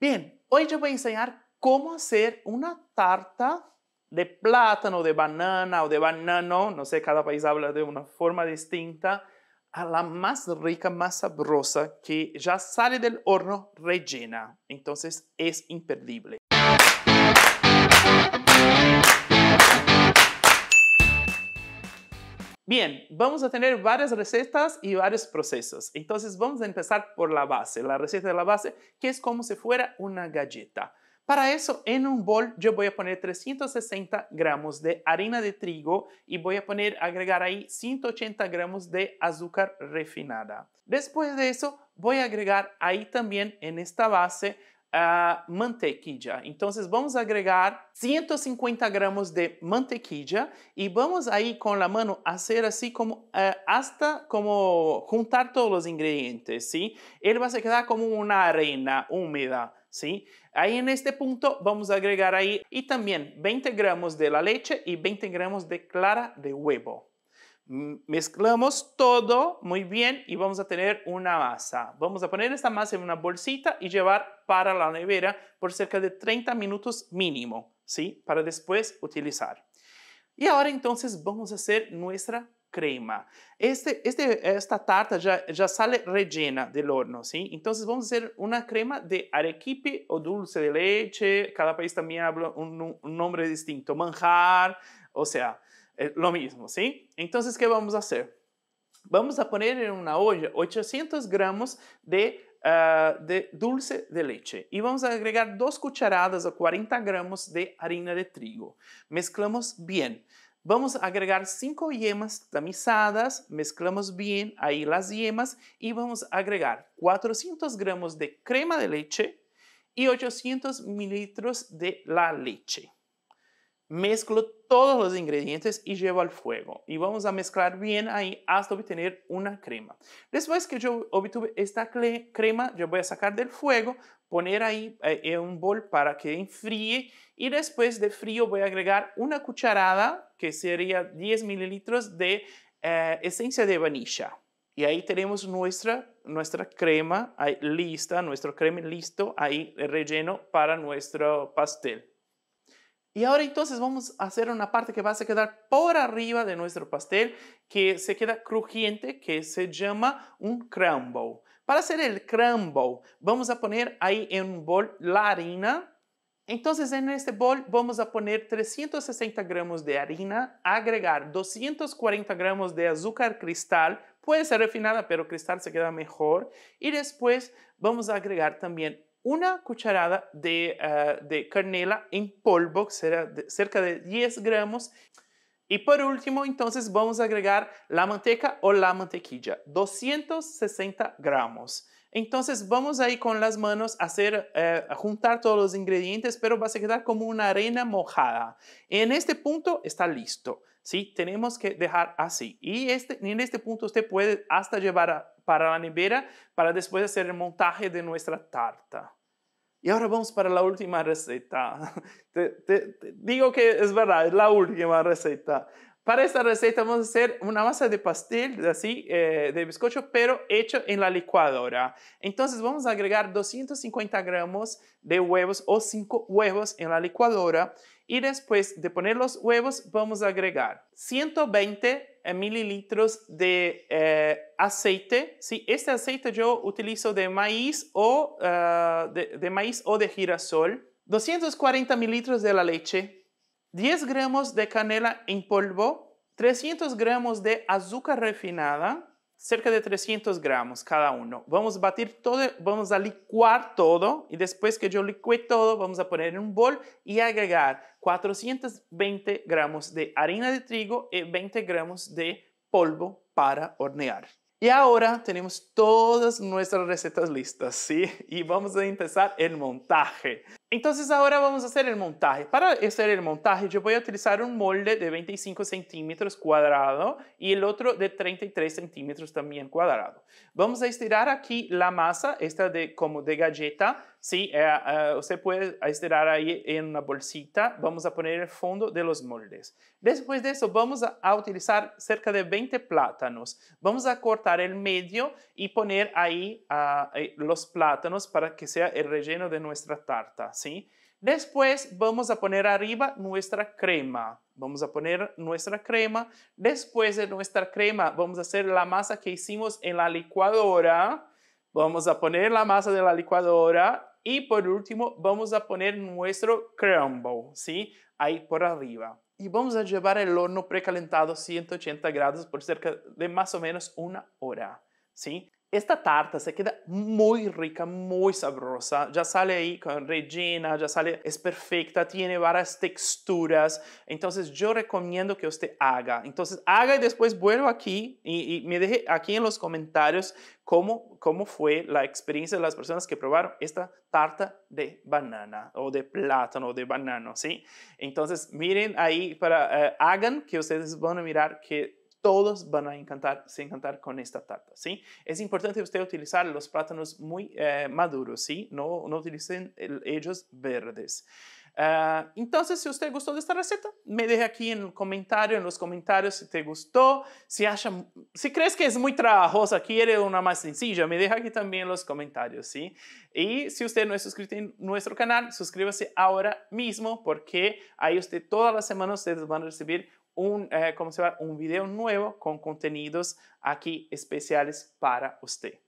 Bien, hoy yo voy a enseñar cómo hacer una tarta de plátano, de banana o de banano, no sé, cada país habla de una forma distinta, a la más rica, más sabrosa que ya sale del horno rellena. Entonces es imperdible. Bien, vamos a tener varias recetas y varios procesos. Entonces vamos a empezar por la base, la receta de la base, que es como si fuera una galleta. Para eso, en un bol yo voy a poner 360 gramos de harina de trigo y voy a poner, agregar ahí 180 gramos de azúcar refinada. Después de eso, voy a agregar ahí también en esta base Ah, mantequilla. entonces vamos a agregar 150 gramos de mantequilla y vamos con la mano a hacer así como eh, hasta como juntar todos los ingredientes, ¿sí? va a quedar como una arena húmeda ¿sí? Ahí en este punto vamos a agregar ahí y también 20 gramos de la leche y 20 gramos de clara de huevo. Mezclamos todo muy bien y vamos a tener una masa. Vamos a poner esta masa en una bolsita y llevar para la nevera por cerca de 30 minutos mínimo, ¿sí? Para después utilizar. Y ahora entonces vamos a hacer nuestra crema. Este, este, esta tarta ya, ya sale rellena del horno, ¿sí? Entonces vamos a hacer una crema de arequipe o dulce de leche. Cada país también habla un nombre distinto. Manjar, o sea... Eh, lo mismo, ¿sí? Entonces, ¿qué vamos a hacer? Vamos a poner en una olla 800 gramos ah, de, dulce de leche y vamos a agregar dos cucharadas o 40 gramos de harina de trigo. Mezclamos bien. Vamos a agregar cinco yemas tamizadas, mezclamos bien ahí las yemas y vamos a agregar 400 gramos de crema de leche y 800 mililitros de la leche. Mezclo todos los ingredientes y llevo al fuego. Y vamos a mezclar bien ahí hasta obtener una crema. Después que yo obtuve esta crema, yo voy a sacar del fuego, poner ahí en eh, un bol para que enfríe y después de frío voy a agregar una cucharada, que sería 10 mililitros de eh, esencia de vanilla. Y ahí tenemos nuestra, nuestra crema lista, nuestro creme listo, ahí eh, relleno para nuestro pastel. Y ahora entonces vamos a hacer una parte que va a quedar por arriba de nuestro pastel, que se queda crujiente, que se llama un crumble. Para hacer el crumble, vamos a poner ahí en un bol la harina. Entonces en este bol vamos a poner 360 gramos de harina, agregar 240 gramos de azúcar cristal, puede ser refinada, pero cristal se queda mejor. Y después vamos a agregar también una cucharada de, eh, de canela en polvo, será cerca de 10 gramos. Y por último, entonces vamos a agregar la manteca o la mantequilla, 260 gramos. Entonces vamos ahí con las manos a hacer, eh, juntar todos los ingredientes, pero va a quedar como una arena mojada. En este punto está listo, ¿sí? Tenemos que dejar así. Y este, en este punto usted puede hasta llevar para la nevera para después hacer el montaje de nuestra tarta. Y ahora vamos para la última receta. Te, digo que es verdad, es la última receta. Para esta receta vamos a hacer una masa de pastel, así, eh, de bizcocho, pero hecho en la licuadora. Entonces vamos a agregar 250 gramos de huevos o 5 huevos en la licuadora y después de poner los huevos vamos a agregar 120 mililitros de eh, aceite. Sí, este aceite yo utilizo de maíz o, eh, de, de, maíz o de girasol. 240 mililitros de la leche, 10 gramos de canela en polvo, 300 gramos de azúcar refinada, cerca de 300 gramos cada uno. Vamos a batir todo, vamos a licuar todo y después que yo licué todo, vamos a poner en un bol y agregar 420 gramos de harina de trigo y 20 gramos de polvo para hornear. Y ahora tenemos todas nuestras recetas listas, ¿sí? Y vamos a empezar el montaje. Entonces ahora vamos a hacer el montaje. Para hacer el montaje yo voy a utilizar un molde de 25 centímetros cuadrado y el otro de 33 centímetros también cuadrado. Vamos a estirar aquí la masa, esta de, como de galleta, ¿sí? Eh, eh, usted puede estirar ahí en una bolsita. Vamos a poner el fondo de los moldes. Después de eso vamos a utilizar cerca de 20 plátanos. Vamos a cortar el medio y poner ahí ah, eh, los plátanos para que sea el relleno de nuestra tarta, ¿sí? Después vamos a poner arriba nuestra crema. Vamos a poner nuestra crema. Después de nuestra crema vamos a hacer la masa que hicimos en la licuadora. Vamos a poner la masa de la licuadora. Y por último vamos a poner nuestro crumble, ¿sí? Ahí por arriba y vamos a llevar el horno precalentado a 180 grados por cerca de más o menos una hora. ¿sí? Esta tarta se queda muy rica, muy sabrosa. Ya sale ahí con rellena, ya sale, es perfecta, tiene varias texturas. Entonces yo recomiendo que usted haga. Entonces haga y después vuelvo aquí y, me deje aquí en los comentarios cómo, cómo fue la experiencia de las personas que probaron esta tarta de banana o de plátano o de banana? ¿sí? Entonces miren ahí para, eh, hagan que ustedes van a mirar que todos van a encantar, se encantar con esta tarta, ¿sí? Es importante usted utilizar los plátanos muy eh, maduros, ¿sí? No, no utilicen ellos verdes. Ah, entonces, si usted gustó de esta receta, me deja aquí en el comentario, en los comentarios si te gustó, si, si crees que es muy trabajosa, quiere una más sencilla, me deja aquí también en los comentarios, ¿sí? Y si usted no es suscrito en nuestro canal, suscríbase ahora mismo porque ahí usted todas las semanas ustedes van a recibir un, eh, ¿cómo se va un video nuevo con contenidos aquí especiales para usted.